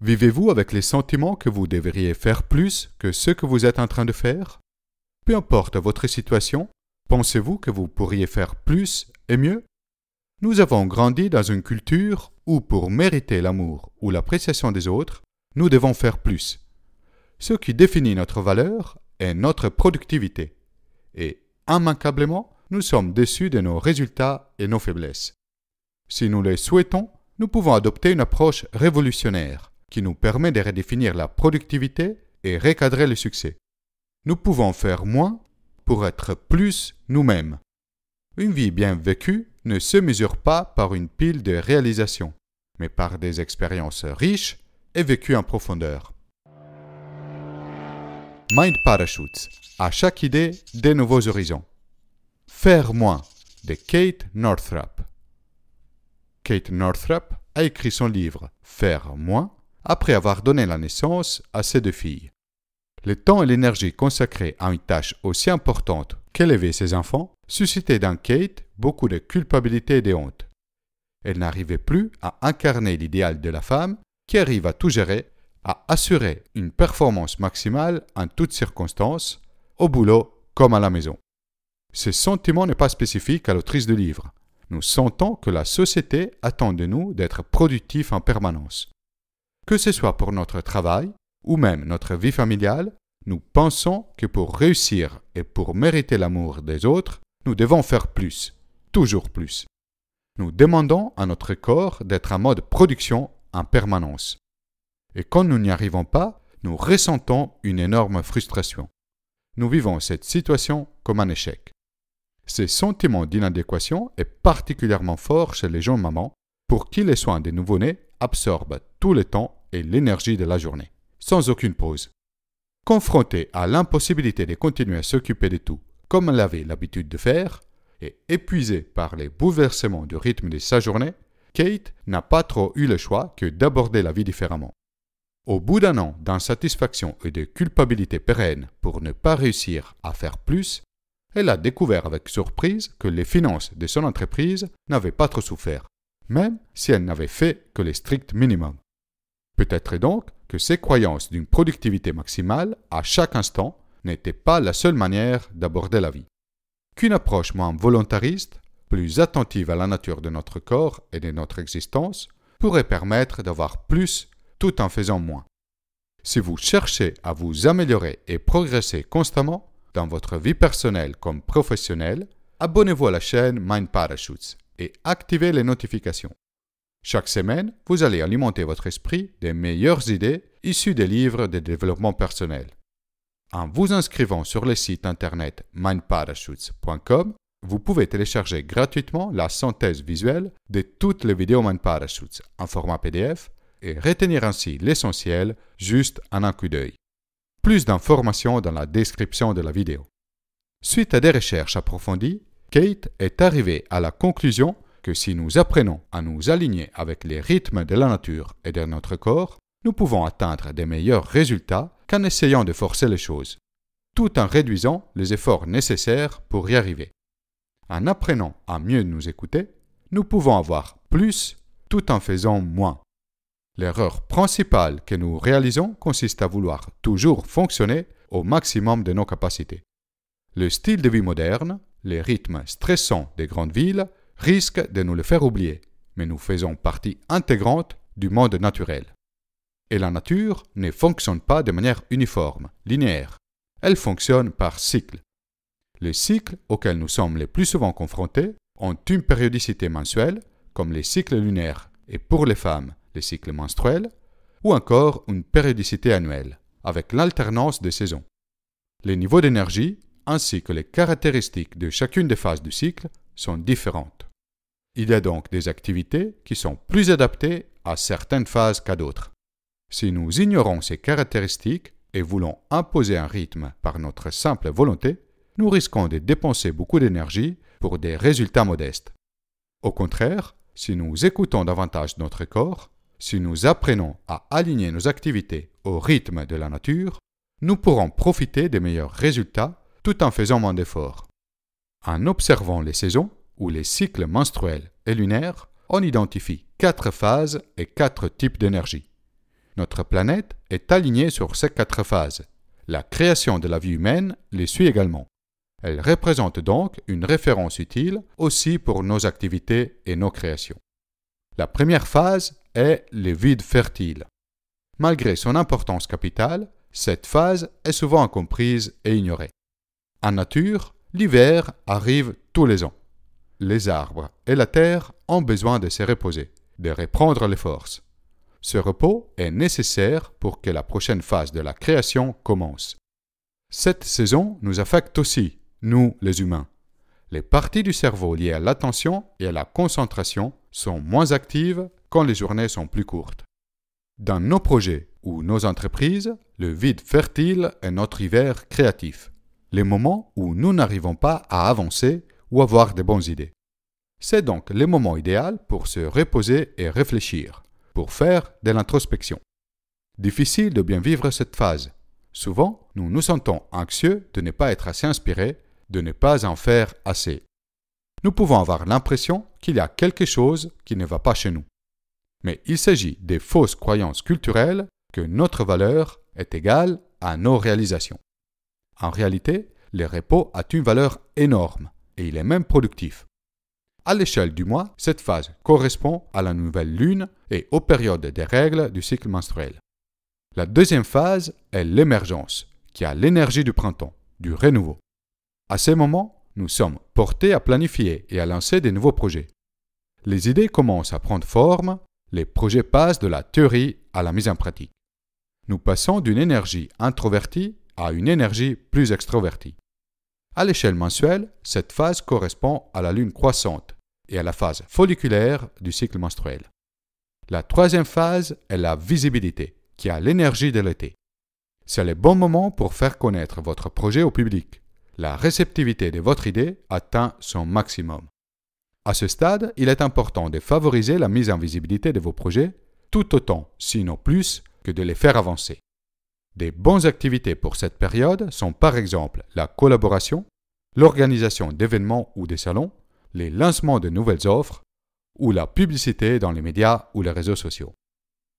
Vivez-vous avec les sentiments que vous devriez faire plus que ce que vous êtes en train de faire Peu importe votre situation, pensez-vous que vous pourriez faire plus et mieux Nous avons grandi dans une culture où pour mériter l'amour ou l'appréciation des autres, nous devons faire plus. Ce qui définit notre valeur est notre productivité. Et immanquablement, nous sommes déçus de nos résultats et nos faiblesses. Si nous les souhaitons, nous pouvons adopter une approche révolutionnaire qui nous permet de redéfinir la productivité et recadrer le succès. Nous pouvons faire moins pour être plus nous-mêmes. Une vie bien vécue ne se mesure pas par une pile de réalisations, mais par des expériences riches et vécues en profondeur. Mind Parachutes. À chaque idée, des nouveaux horizons. Faire moins de Kate Northrup. Kate Northrup a écrit son livre Faire moins après avoir donné la naissance à ses deux filles. Le temps et l'énergie consacrés à une tâche aussi importante qu'élever ses enfants suscitaient dans Kate beaucoup de culpabilité et de honte. Elle n'arrivait plus à incarner l'idéal de la femme qui arrive à tout gérer, à assurer une performance maximale en toutes circonstances, au boulot comme à la maison. Ce sentiment n'est pas spécifique à l'autrice du livre. Nous sentons que la société attend de nous d'être productifs en permanence, que ce soit pour notre travail ou même notre vie familiale, nous pensons que pour réussir et pour mériter l'amour des autres, nous devons faire plus, toujours plus. Nous demandons à notre corps d'être en mode production en permanence. Et quand nous n'y arrivons pas, nous ressentons une énorme frustration. Nous vivons cette situation comme un échec. Ce sentiment d'inadéquation est particulièrement fort chez les jeunes mamans, pour qui les soins des nouveau-nés absorbent tout le temps et l'énergie de la journée, sans aucune pause. Confrontée à l'impossibilité de continuer à s'occuper de tout comme elle avait l'habitude de faire, et épuisée par les bouleversements du rythme de sa journée, Kate n'a pas trop eu le choix que d'aborder la vie différemment. Au bout d'un an d'insatisfaction et de culpabilité pérenne pour ne pas réussir à faire plus, elle a découvert avec surprise que les finances de son entreprise n'avaient pas trop souffert, même si elle n'avait fait que les strict minimums Peut-être donc que ces croyances d'une productivité maximale à chaque instant n'étaient pas la seule manière d'aborder la vie. Qu'une approche moins volontariste, plus attentive à la nature de notre corps et de notre existence, pourrait permettre d'avoir plus tout en faisant moins. Si vous cherchez à vous améliorer et progresser constamment dans votre vie personnelle comme professionnelle, abonnez-vous à la chaîne Mind Parachutes et activez les notifications. Chaque semaine, vous allez alimenter votre esprit des meilleures idées issues des livres de développement personnel. En vous inscrivant sur le site internet mindparachutes.com, vous pouvez télécharger gratuitement la synthèse visuelle de toutes les vidéos mindparachutes en format PDF et retenir ainsi l'essentiel juste en un coup d'œil. Plus d'informations dans la description de la vidéo. Suite à des recherches approfondies, Kate est arrivée à la conclusion que si nous apprenons à nous aligner avec les rythmes de la nature et de notre corps, nous pouvons atteindre des meilleurs résultats qu'en essayant de forcer les choses, tout en réduisant les efforts nécessaires pour y arriver. En apprenant à mieux nous écouter, nous pouvons avoir plus tout en faisant moins. L'erreur principale que nous réalisons consiste à vouloir toujours fonctionner au maximum de nos capacités. Le style de vie moderne, les rythmes stressants des grandes villes risque de nous le faire oublier, mais nous faisons partie intégrante du monde naturel. Et la nature ne fonctionne pas de manière uniforme, linéaire. Elle fonctionne par cycle. Les cycles auxquels nous sommes les plus souvent confrontés ont une périodicité mensuelle, comme les cycles lunaires et pour les femmes, les cycles menstruels, ou encore une périodicité annuelle, avec l'alternance des saisons. Les niveaux d'énergie ainsi que les caractéristiques de chacune des phases du cycle sont différentes. Il y a donc des activités qui sont plus adaptées à certaines phases qu'à d'autres. Si nous ignorons ces caractéristiques et voulons imposer un rythme par notre simple volonté, nous risquons de dépenser beaucoup d'énergie pour des résultats modestes. Au contraire, si nous écoutons davantage notre corps, si nous apprenons à aligner nos activités au rythme de la nature, nous pourrons profiter des meilleurs résultats tout en faisant moins d'efforts. En observant les saisons, ou les cycles menstruels et lunaires, on identifie quatre phases et quatre types d'énergie. Notre planète est alignée sur ces quatre phases. La création de la vie humaine les suit également. Elle représente donc une référence utile aussi pour nos activités et nos créations. La première phase est le vide fertile. Malgré son importance capitale, cette phase est souvent comprise et ignorée. En nature, l'hiver arrive tous les ans les arbres et la terre ont besoin de se reposer, de reprendre les forces. Ce repos est nécessaire pour que la prochaine phase de la création commence. Cette saison nous affecte aussi, nous les humains. Les parties du cerveau liées à l'attention et à la concentration sont moins actives quand les journées sont plus courtes. Dans nos projets ou nos entreprises, le vide fertile est notre hiver créatif, les moments où nous n'arrivons pas à avancer ou avoir de bonnes idées. C'est donc le moment idéal pour se reposer et réfléchir, pour faire de l'introspection. Difficile de bien vivre cette phase. Souvent, nous nous sentons anxieux de ne pas être assez inspirés, de ne pas en faire assez. Nous pouvons avoir l'impression qu'il y a quelque chose qui ne va pas chez nous. Mais il s'agit des fausses croyances culturelles que notre valeur est égale à nos réalisations. En réalité, le repos a une valeur énorme et il est même productif. À l'échelle du mois, cette phase correspond à la nouvelle lune et aux périodes des règles du cycle menstruel. La deuxième phase est l'émergence, qui a l'énergie du printemps, du renouveau. À ces moments, nous sommes portés à planifier et à lancer des nouveaux projets. Les idées commencent à prendre forme, les projets passent de la théorie à la mise en pratique. Nous passons d'une énergie introvertie à une énergie plus extrovertie. À l'échelle mensuelle, cette phase correspond à la lune croissante et à la phase folliculaire du cycle menstruel. La troisième phase est la visibilité, qui a l'énergie de l'été. C'est le bon moment pour faire connaître votre projet au public. La réceptivité de votre idée atteint son maximum. À ce stade, il est important de favoriser la mise en visibilité de vos projets, tout autant, sinon plus, que de les faire avancer. Des bonnes activités pour cette période sont par exemple la collaboration, l'organisation d'événements ou des salons, les lancements de nouvelles offres ou la publicité dans les médias ou les réseaux sociaux.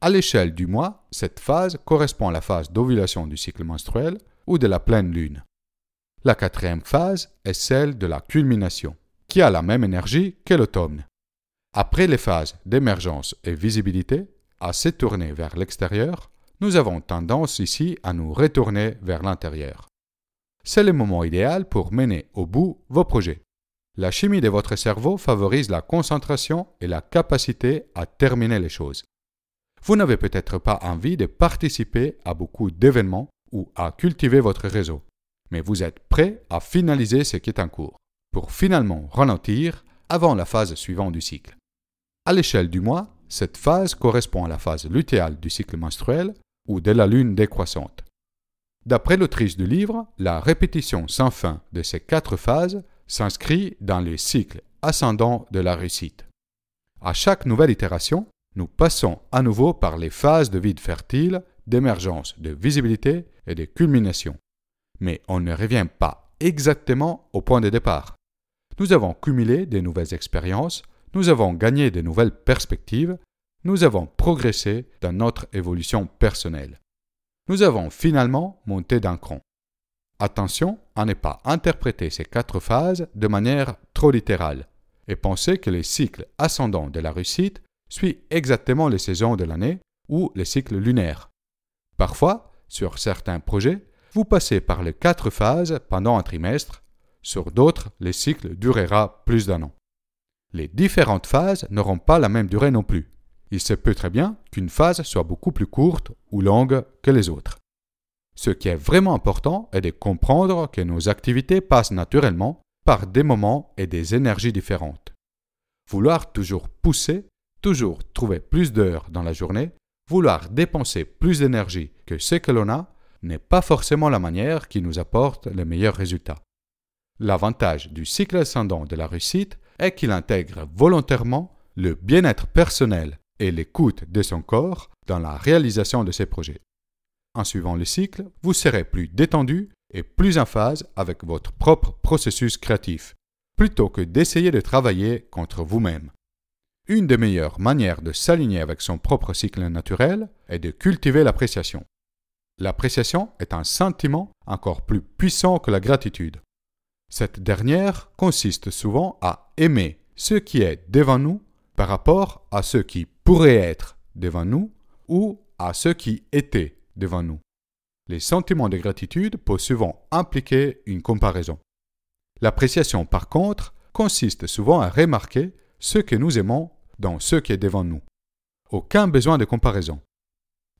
À l'échelle du mois, cette phase correspond à la phase d'ovulation du cycle menstruel ou de la pleine lune. La quatrième phase est celle de la culmination, qui a la même énergie que l'automne. Après les phases d'émergence et visibilité, à tournées vers l'extérieur, nous avons tendance ici à nous retourner vers l'intérieur. C'est le moment idéal pour mener au bout vos projets. La chimie de votre cerveau favorise la concentration et la capacité à terminer les choses. Vous n'avez peut-être pas envie de participer à beaucoup d'événements ou à cultiver votre réseau, mais vous êtes prêt à finaliser ce qui est en cours, pour finalement ralentir avant la phase suivante du cycle. À l'échelle du mois, cette phase correspond à la phase lutéale du cycle menstruel ou de la lune décroissante. D'après l'autrice du livre, la répétition sans fin de ces quatre phases s'inscrit dans le cycle ascendant de la réussite. À chaque nouvelle itération, nous passons à nouveau par les phases de vide fertile, d'émergence, de visibilité et de culmination. Mais on ne revient pas exactement au point de départ. Nous avons cumulé des nouvelles expériences, nous avons gagné de nouvelles perspectives nous avons progressé dans notre évolution personnelle. Nous avons finalement monté d'un cran. Attention à ne pas interpréter ces quatre phases de manière trop littérale et pensez que les cycles ascendants de la réussite suit exactement les saisons de l'année ou les cycles lunaires. Parfois, sur certains projets, vous passez par les quatre phases pendant un trimestre, sur d'autres, le cycle durera plus d'un an. Les différentes phases n'auront pas la même durée non plus. Il se peut très bien qu'une phase soit beaucoup plus courte ou longue que les autres. Ce qui est vraiment important est de comprendre que nos activités passent naturellement par des moments et des énergies différentes. Vouloir toujours pousser, toujours trouver plus d'heures dans la journée, vouloir dépenser plus d'énergie que ce que l'on a, n'est pas forcément la manière qui nous apporte les meilleurs résultats. L'avantage du cycle ascendant de la réussite est qu'il intègre volontairement le bien-être personnel et l'écoute de son corps dans la réalisation de ses projets. En suivant le cycle, vous serez plus détendu et plus en phase avec votre propre processus créatif, plutôt que d'essayer de travailler contre vous-même. Une des meilleures manières de s'aligner avec son propre cycle naturel est de cultiver l'appréciation. L'appréciation est un sentiment encore plus puissant que la gratitude. Cette dernière consiste souvent à aimer ce qui est devant nous par rapport à ce qui pourrait être devant nous ou à ceux qui étaient devant nous. Les sentiments de gratitude peuvent souvent impliquer une comparaison. L'appréciation, par contre, consiste souvent à remarquer ce que nous aimons dans ce qui est devant nous. Aucun besoin de comparaison.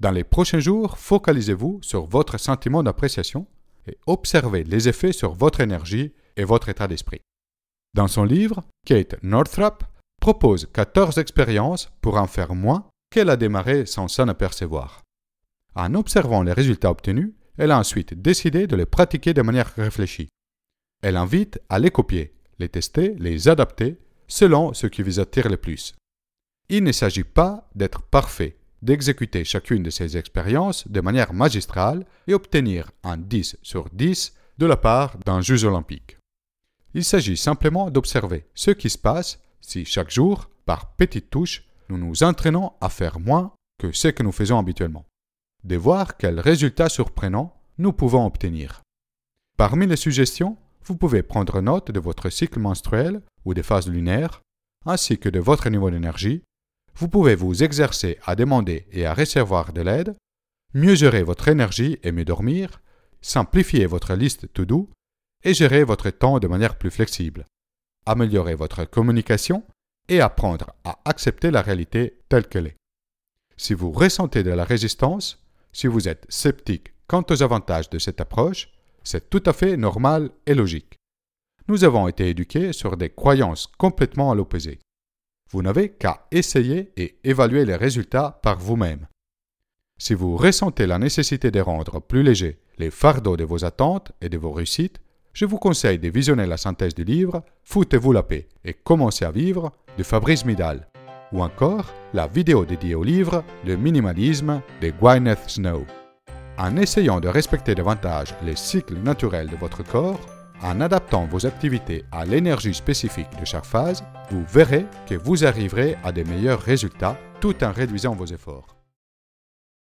Dans les prochains jours, focalisez-vous sur votre sentiment d'appréciation et observez les effets sur votre énergie et votre état d'esprit. Dans son livre, Kate Northrup propose 14 expériences pour en faire moins qu'elle a démarré sans s'en apercevoir. En observant les résultats obtenus, elle a ensuite décidé de les pratiquer de manière réfléchie. Elle invite à les copier, les tester, les adapter selon ce qui vous attire le plus. Il ne s'agit pas d'être parfait, d'exécuter chacune de ces expériences de manière magistrale et obtenir un 10 sur 10 de la part d'un juge olympique. Il s'agit simplement d'observer ce qui se passe si chaque jour, par petites touches, nous nous entraînons à faire moins que ce que nous faisons habituellement, de voir quels résultats surprenants nous pouvons obtenir. Parmi les suggestions, vous pouvez prendre note de votre cycle menstruel ou des phases lunaires, ainsi que de votre niveau d'énergie. Vous pouvez vous exercer à demander et à recevoir de l'aide, mieux gérer votre énergie et mieux dormir, simplifier votre liste to-do et gérer votre temps de manière plus flexible, améliorer votre communication et apprendre à accepter la réalité telle qu'elle est. Si vous ressentez de la résistance, si vous êtes sceptique quant aux avantages de cette approche, c'est tout à fait normal et logique. Nous avons été éduqués sur des croyances complètement à l'opposé. Vous n'avez qu'à essayer et évaluer les résultats par vous-même. Si vous ressentez la nécessité de rendre plus léger les fardeaux de vos attentes et de vos réussites, je vous conseille de visionner la synthèse du livre Foutez-vous la paix et commencez à vivre de Fabrice Midal, ou encore la vidéo dédiée au livre Le minimalisme de Gwyneth Snow. En essayant de respecter davantage les cycles naturels de votre corps, en adaptant vos activités à l'énergie spécifique de chaque phase, vous verrez que vous arriverez à de meilleurs résultats tout en réduisant vos efforts.